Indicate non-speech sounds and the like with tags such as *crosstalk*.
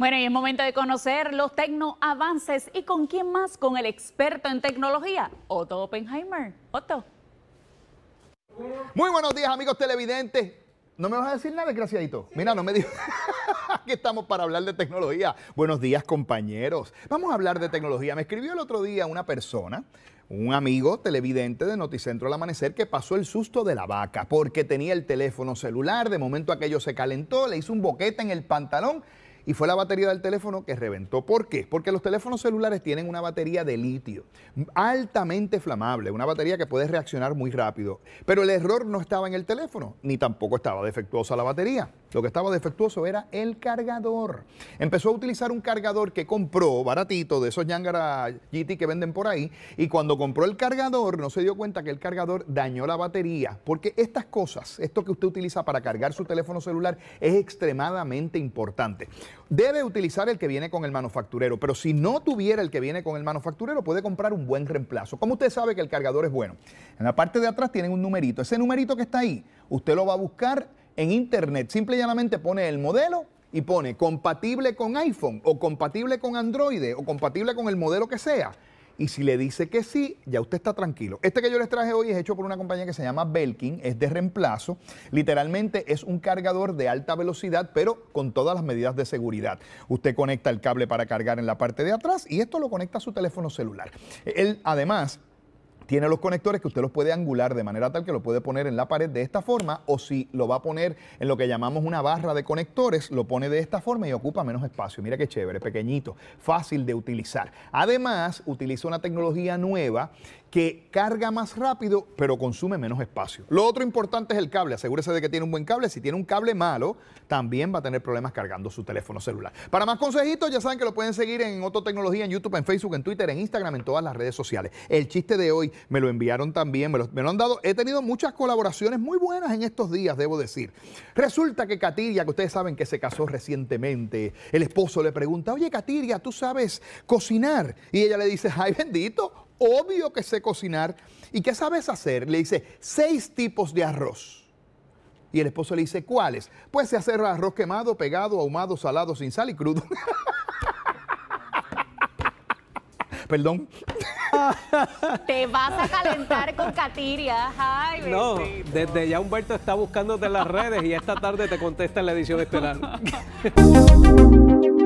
Bueno, y es momento de conocer los tecnoavances. ¿Y con quién más? Con el experto en tecnología, Otto Oppenheimer. Otto. Muy buenos días, amigos televidentes. No me vas a decir nada, desgraciadito. Mira, no me dijo... Aquí *laughs* estamos para hablar de tecnología. Buenos días, compañeros. Vamos a hablar de tecnología. Me escribió el otro día una persona, un amigo televidente de Noticentro al Amanecer, que pasó el susto de la vaca porque tenía el teléfono celular. De momento aquello se calentó, le hizo un boquete en el pantalón y fue la batería del teléfono que reventó. ¿Por qué? Porque los teléfonos celulares tienen una batería de litio altamente flamable, una batería que puede reaccionar muy rápido. Pero el error no estaba en el teléfono, ni tampoco estaba defectuosa la batería. Lo que estaba defectuoso era el cargador. Empezó a utilizar un cargador que compró baratito de esos Yangara GT que venden por ahí. Y cuando compró el cargador, no se dio cuenta que el cargador dañó la batería. Porque estas cosas, esto que usted utiliza para cargar su teléfono celular, es extremadamente importante. Debe utilizar el que viene con el manufacturero. Pero si no tuviera el que viene con el manufacturero, puede comprar un buen reemplazo. Como usted sabe que el cargador es bueno? En la parte de atrás tienen un numerito. Ese numerito que está ahí, usted lo va a buscar en Internet. Simple y llanamente pone el modelo y pone compatible con iPhone o compatible con Android o compatible con el modelo que sea. Y si le dice que sí, ya usted está tranquilo. Este que yo les traje hoy es hecho por una compañía que se llama Belkin, es de reemplazo. Literalmente es un cargador de alta velocidad, pero con todas las medidas de seguridad. Usted conecta el cable para cargar en la parte de atrás y esto lo conecta a su teléfono celular. Él, además, tiene los conectores que usted los puede angular de manera tal que lo puede poner en la pared de esta forma o si lo va a poner en lo que llamamos una barra de conectores, lo pone de esta forma y ocupa menos espacio. Mira qué chévere, pequeñito, fácil de utilizar. Además, utiliza una tecnología nueva que carga más rápido, pero consume menos espacio. Lo otro importante es el cable. Asegúrese de que tiene un buen cable. Si tiene un cable malo, también va a tener problemas cargando su teléfono celular. Para más consejitos, ya saben que lo pueden seguir en Otro Tecnología, en YouTube, en Facebook, en Twitter, en Instagram, en todas las redes sociales. El chiste de hoy me lo enviaron también, me lo, me lo han dado. He tenido muchas colaboraciones muy buenas en estos días, debo decir. Resulta que Katiria, que ustedes saben que se casó recientemente, el esposo le pregunta, oye Katiria, ¿tú sabes cocinar? Y ella le dice, ay bendito, obvio que sé cocinar. ¿Y qué sabes hacer? Le dice, seis tipos de arroz. Y el esposo le dice, ¿cuáles? Pues se hace arroz quemado, pegado, ahumado, salado, sin sal y crudo. *laughs* Perdón. Te vas a calentar con catiria. no, desde ya Humberto está buscándote en las redes y esta tarde te contesta en la edición estelar. *laughs*